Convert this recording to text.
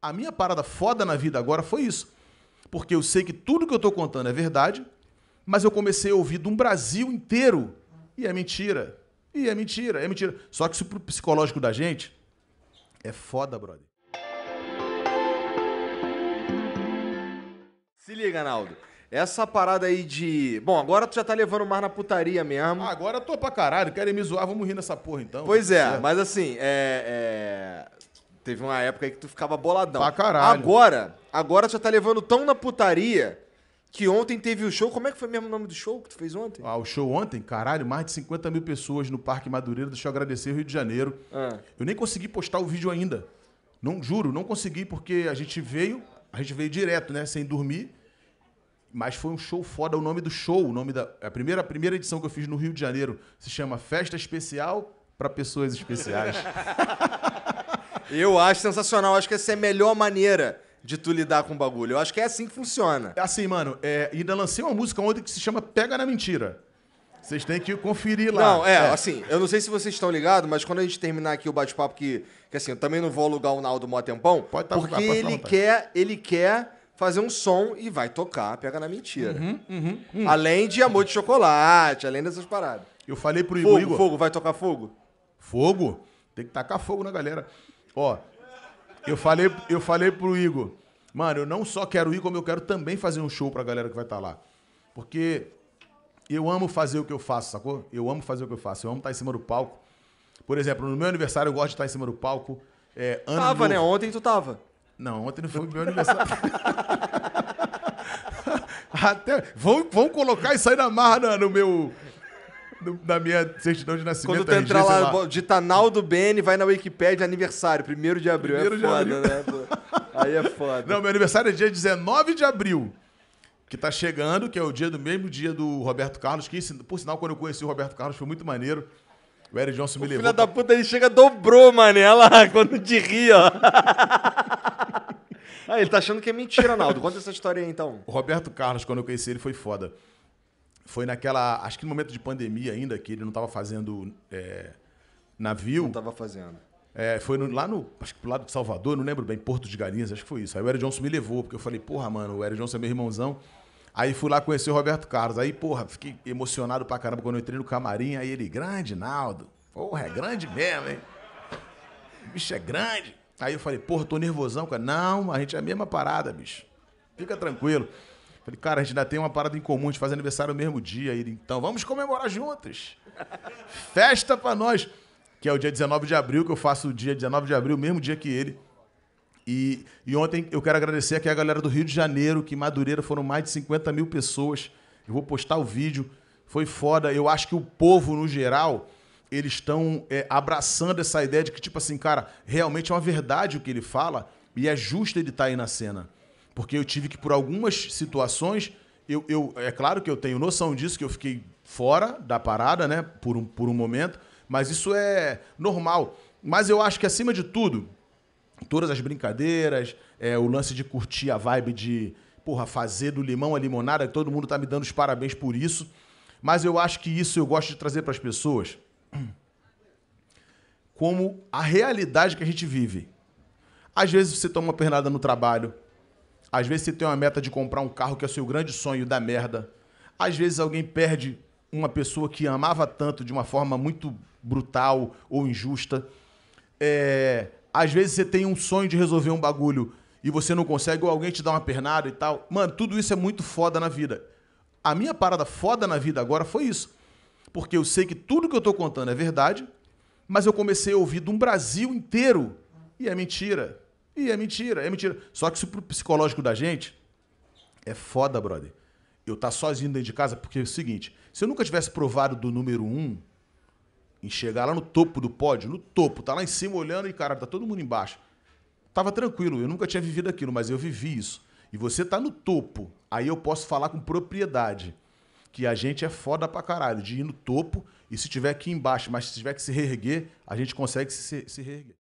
A minha parada foda na vida agora foi isso. Porque eu sei que tudo que eu estou contando é verdade, mas eu comecei a ouvir de um Brasil inteiro. E é mentira. E é mentira, é mentira. Só que isso pro psicológico da gente é foda, brother. Se liga, Naldo. Essa parada aí de. Bom, agora tu já tá levando mais mar na putaria mesmo. agora eu tô pra caralho, querem me zoar, vamos rir nessa porra então. Pois tá é, mas assim, é, é... Teve uma época aí que tu ficava boladão. Pra caralho. Agora, agora tu tá levando tão na putaria que ontem teve o show. Como é que foi mesmo o nome do show que tu fez ontem? Ah, o show ontem? Caralho, mais de 50 mil pessoas no Parque Madureira. Deixa eu agradecer, Rio de Janeiro. Ah. Eu nem consegui postar o vídeo ainda. Não juro, não consegui, porque a gente veio, a gente veio direto, né? Sem dormir. Mas foi um show foda o nome do show. O nome da. A primeira, a primeira edição que eu fiz no Rio de Janeiro se chama Festa Especial para Pessoas Especiais. Eu acho sensacional. Acho que essa é a melhor maneira de tu lidar com o bagulho. Eu acho que é assim que funciona. É assim, mano, é, ainda lancei uma música ontem que se chama Pega na Mentira. Vocês têm que conferir lá. Não, é, é, assim, eu não sei se vocês estão ligados, mas quando a gente terminar aqui o bate-papo, que, que assim, eu também não vou alugar o Naldo mó tempão, pode tá, porque tá, ele, tá, tá. quer, ele quer fazer um som e vai tocar Pega na Mentira. Uhum, uhum, uhum. Além de Amor de Chocolate, além dessas paradas. Eu falei pro Igor... Fogo, Igor, fogo, vai tocar fogo? Fogo? Tem que tacar fogo na galera. Ó, eu falei, eu falei pro Igor, mano, eu não só quero ir, como eu quero também fazer um show pra galera que vai estar tá lá. Porque eu amo fazer o que eu faço, sacou? Eu amo fazer o que eu faço, eu amo estar tá em cima do palco. Por exemplo, no meu aniversário eu gosto de estar tá em cima do palco. É, tava, novo... né? Ontem tu tava. Não, ontem não foi o meu aniversário. Até, vão, vão colocar isso aí na marra né, no, meu, no, na minha certidão de nascimento. Quando tu entrar RG, lá, lá. digita Naldo Bene, vai na Wikipedia, aniversário, 1 de abril. É primeiro é de foda, abril. né? Aí é foda. Não, meu aniversário é dia 19 de abril que tá chegando, que é o dia do mesmo dia do Roberto Carlos, que por sinal, quando eu conheci o Roberto Carlos, foi muito maneiro. O Eric Johnson me o levou. Filha pra... da puta, ele chega, dobrou, mané, lá, quando te ri, ó. ah, ele tá achando que é mentira, Naldo. Conta essa história aí, então. O Roberto Carlos, quando eu conheci ele, foi foda foi naquela. Acho que no momento de pandemia ainda, que ele não estava fazendo é, navio. Não estava fazendo. É, foi no, lá no. Acho que pro lado de Salvador, não lembro bem, Porto de Galinhas, acho que foi isso. Aí o Eric Johnson me levou, porque eu falei, porra, mano, o Eric Johnson é meu irmãozão. Aí fui lá conhecer o Roberto Carlos. Aí, porra, fiquei emocionado pra caramba quando eu entrei no camarim. Aí ele, grande, Naldo. Porra, é grande mesmo, hein? O bicho é grande. Aí eu falei, porra, tô nervosão, cara. Não, a gente é a mesma parada, bicho. Fica tranquilo. Falei, cara, a gente ainda tem uma parada em comum, a gente faz aniversário no mesmo dia. Ele, então, vamos comemorar juntos. Festa pra nós. Que é o dia 19 de abril, que eu faço o dia 19 de abril, o mesmo dia que ele. E, e ontem eu quero agradecer aqui a galera do Rio de Janeiro, que Madureira foram mais de 50 mil pessoas. Eu vou postar o vídeo. Foi foda. Eu acho que o povo, no geral, eles estão é, abraçando essa ideia de que, tipo assim, cara, realmente é uma verdade o que ele fala e é justo ele estar tá aí na cena. Porque eu tive que, por algumas situações, eu, eu, é claro que eu tenho noção disso, que eu fiquei fora da parada, né? Por um, por um momento, mas isso é normal. Mas eu acho que, acima de tudo, todas as brincadeiras, é, o lance de curtir a vibe de, porra, fazer do limão a limonada, todo mundo tá me dando os parabéns por isso. Mas eu acho que isso eu gosto de trazer para as pessoas como a realidade que a gente vive. Às vezes você toma uma pernada no trabalho, às vezes você tem uma meta de comprar um carro que é seu grande sonho da merda. Às vezes alguém perde uma pessoa que amava tanto de uma forma muito brutal ou injusta. É... Às vezes você tem um sonho de resolver um bagulho e você não consegue, ou alguém te dá uma pernada e tal. Mano, tudo isso é muito foda na vida. A minha parada foda na vida agora foi isso. Porque eu sei que tudo que eu tô contando é verdade, mas eu comecei a ouvir de um Brasil inteiro e é mentira. E é mentira, é mentira. Só que isso pro psicológico da gente é foda, brother. Eu tá sozinho dentro de casa, porque é o seguinte: se eu nunca tivesse provado do número um, em chegar lá no topo do pódio, no topo, tá lá em cima olhando e, cara, tá todo mundo embaixo. Tava tranquilo, eu nunca tinha vivido aquilo, mas eu vivi isso. E você tá no topo, aí eu posso falar com propriedade que a gente é foda pra caralho de ir no topo e se tiver aqui embaixo, mas se tiver que se reerguer, a gente consegue se, se reerguer.